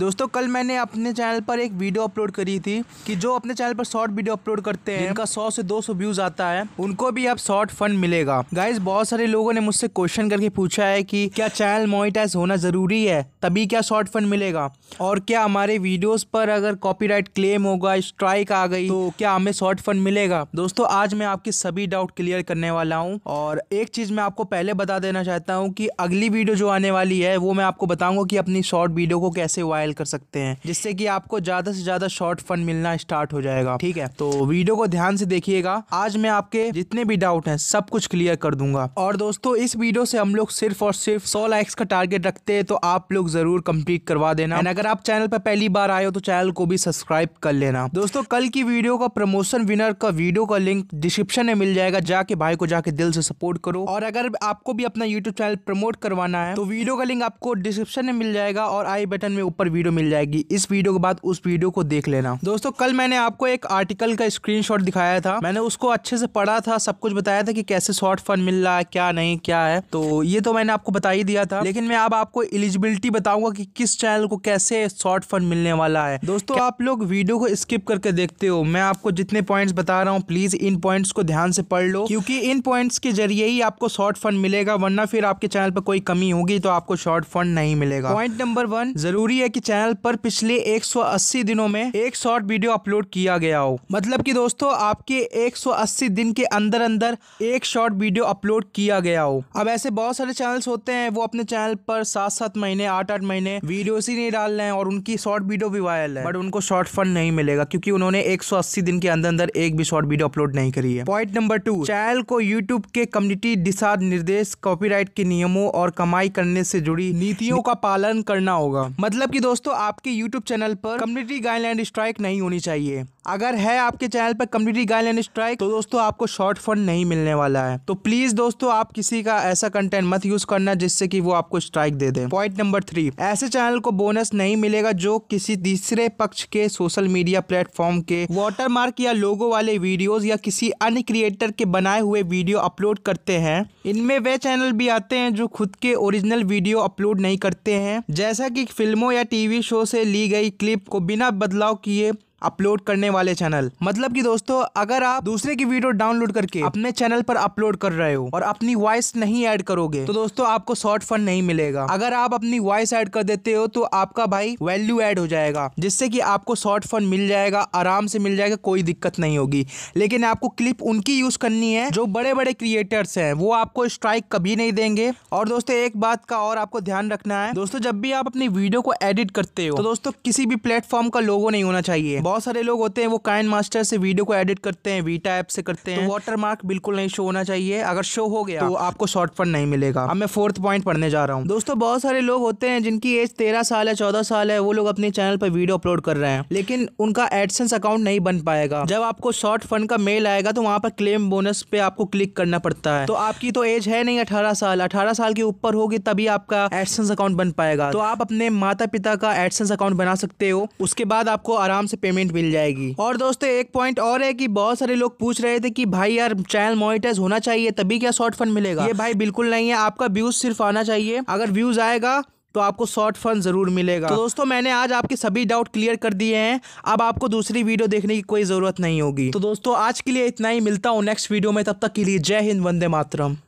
दोस्तों कल मैंने अपने चैनल पर एक वीडियो अपलोड करी थी कि जो अपने चैनल पर शॉर्ट वीडियो अपलोड करते हैं इनका सौ से 200 व्यूज आता है उनको भी अब शॉर्ट फंड मिलेगा गाइज बहुत सारे लोगों ने मुझसे क्वेश्चन करके पूछा है कि क्या चैनल मोनिटाइज होना जरूरी है तभी क्या शॉर्ट फंड मिलेगा और क्या हमारे वीडियोज पर अगर कॉपी क्लेम होगा स्ट्राइक आ गई तो क्या हमें शॉर्ट फंड मिलेगा दोस्तों आज मैं आपके सभी डाउट क्लियर करने वाला हूँ और एक चीज मैं आपको पहले बता देना चाहता हूँ की अगली वीडियो जो आने वाली है वो मैं आपको बताऊंगा की अपनी शॉर्ट वीडियो को कैसे वायरल डायल कर सकते हैं जिससे कि आपको ज्यादा से ज्यादा शॉर्ट फंड मिलना स्टार्ट हो जाएगा ठीक है तो वीडियो को ध्यान से देखिएगा आज मैं आपके जितने भी डाउट है सब कुछ क्लियर कर दूंगा और दोस्तों इस वीडियो से हम लोग सिर्फ और सिर्फ सौ लाइक्स का टारगेट रखते हैं तो आप लोग जरूर कम्प्लीट करवा देना अगर आप चैनल पर पहली बार आए हो तो चैनल को भी सब्सक्राइब कर लेना दोस्तों कल की वीडियो का प्रमोशन विनर का वीडियो का लिंक डिस्क्रिप्शन में मिल जाएगा जाके भाई को जाके दिल से सपोर्ट करो और अगर आपको भी अपना यूट्यूब चैनल प्रमोट करवाना है तो वीडियो का लिंक आपको डिस्क्रिप्शन में मिल जाएगा और आई बटन में ऊपर वीडियो मिल जाएगी इस वीडियो के बाद उस वीडियो को देख लेना दोस्तों कल मैंने आपको एक आर्टिकल का स्क्रीन दिखाया था मैंने उसको अच्छे से पढ़ा था सब कुछ बताया था की कैसे शॉर्ट फंड मिल रहा है क्या नहीं क्या है तो ये तो मैंने आपको बता ही दिया था लेकिन मैं अब आपको एलिजिबिलिटी बताऊंगा की किस चैनल को कैसे शॉर्ट फंड मिलने वाला है दोस्तों आप लोग वीडियो को स्किप करके देखते हो मैं आपको जितने पॉइंट्स बता रहा हूँ प्लीज इन पॉइंट्स को ध्यान से पढ़ लो क्योंकि इन पॉइंट्स के जरिए ही आपको शॉर्ट फंड मिलेगा वरना फिर आपके चैनल पर कोई कमी होगी तो आपको शॉर्ट फंड नहीं मिलेगा पॉइंट नंबर वन जरूरी है कि के चैनल पर पिछले 180 दिनों में एक शॉर्ट वीडियो अपलोड किया गया हो मतलब कि दोस्तों आपके 180 दिन के अंदर अंदर एक शॉर्ट वीडियो अपलोड किया गया हो अब ऐसे बहुत सारे चैनल्स होते हैं वो अपने चैनल पर सात सात महीने आठ आठ महीने वीडियो ही नहीं डाल रहे हैं और उनकी शॉर्ट वीडियो भी वायरल है बट उनको शॉर्ट फंड नहीं मिलेगा क्योंकि उन्होंने एक दिन के अंदर अंदर एक भी शॉर्ट वीडियो अपलोड नहीं करी है पॉइंट नंबर टू चैनल को यूट्यूब के कम्युनिटी दिशा निर्देश कॉपी के नियमों और कमाई करने से जुड़ी नीतियों का पालन करना होगा मतलब की दोस्तों आपके YouTube चैनल पर कम्युनिटी गाइडलाइन स्ट्राइक नहीं होनी चाहिए अगर है आपके चैनल पर कम्युनिटी गाइडलाइन स्ट्राइक तो दोस्तों आपको शॉर्ट फंड नहीं मिलने वाला है तो प्लीज दोस्तों आप किसी का ऐसा कंटेंट मत यूज करना जिससे कि वो आपको स्ट्राइक दे दे पॉइंट नंबर थ्री ऐसे चैनल को बोनस नहीं मिलेगा जो किसी तीसरे पक्ष के सोशल मीडिया प्लेटफॉर्म के वाटरमार्क या लोगो वाले वीडियोस या किसी अन्य क्रिएटर के बनाए हुए वीडियो अपलोड करते हैं इनमें वे चैनल भी आते हैं जो खुद के ओरिजिनल वीडियो अपलोड नहीं करते हैं जैसा की फिल्मों या टीवी टीवी शो से ली गई क्लिप को बिना बदलाव किए अपलोड करने वाले चैनल मतलब कि दोस्तों अगर आप दूसरे की वीडियो डाउनलोड करके अपने चैनल पर अपलोड कर रहे हो और अपनी वॉइस नहीं ऐड करोगे तो दोस्तों आपको शॉर्ट फंड नहीं मिलेगा अगर आप अपनी वॉइस ऐड कर देते हो तो आपका भाई वैल्यू ऐड हो जाएगा जिससे कि आपको शॉर्ट फंड मिल जाएगा आराम से मिल जाएगा कोई दिक्कत नहीं होगी लेकिन आपको क्लिप उनकी यूज करनी है जो बड़े बड़े क्रिएटर्स है वो आपको स्ट्राइक कभी नहीं देंगे और दोस्तों एक बात का और आपको ध्यान रखना है दोस्तों जब भी आप अपनी वीडियो को एडिट करते हो तो दोस्तों किसी भी प्लेटफॉर्म का लोगो नहीं होना चाहिए बहुत सारे लोग होते हैं वो काइन मास्टर से वीडियो को एडिट करते हैं वीटा ऐप से करते तो हैं तो वाटर मार्क बिल्कुल नहीं शो होना चाहिए अगर शो हो गया तो आपको शॉर्ट फंड नहीं मिलेगा अब मैं फोर्थ पॉइंट पढ़ने जा रहा हूँ दोस्तों बहुत सारे लोग होते हैं जिनकी एज तेरह साल है चौदह साल है वो लोग अपने चैनल पर वीडियो अपलोड कर रहे हैं लेकिन उनका एडसेंस अकाउंट नहीं बन पाएगा जब आपको शॉर्ट फंड का मेल आएगा तो वहाँ पर क्लेम बोनस पे आपको क्लिक करना पड़ता है तो आपकी तो एज है नहीं अठारह साल अठारह साल के ऊपर होगी तभी आपका एडसेंस अकाउंट बन पाएगा तो आप अपने माता पिता का एडसेंस अकाउंट बना सकते हो उसके बाद आपको आराम से पेमेंट पेमेंट मिल जाएगी और दोस्तों एक पॉइंट और है कि बहुत सारे लोग पूछ रहे थे कि भाई यार चैनल मोनिटाइज होना चाहिए तभी क्या शॉर्ट फंड मिलेगा ये भाई बिल्कुल नहीं है आपका व्यूज सिर्फ आना चाहिए अगर व्यूज आएगा तो आपको शॉर्ट फंड जरूर मिलेगा तो दोस्तों मैंने आज आपके सभी डाउट क्लियर कर दिए हैं अब आपको दूसरी वीडियो देखने की कोई ज़रूरत नहीं होगी तो दोस्तों आज के लिए इतना ही मिलता हूँ नेक्स्ट वीडियो में तब तक के लिए जय हिंद वंदे मातरम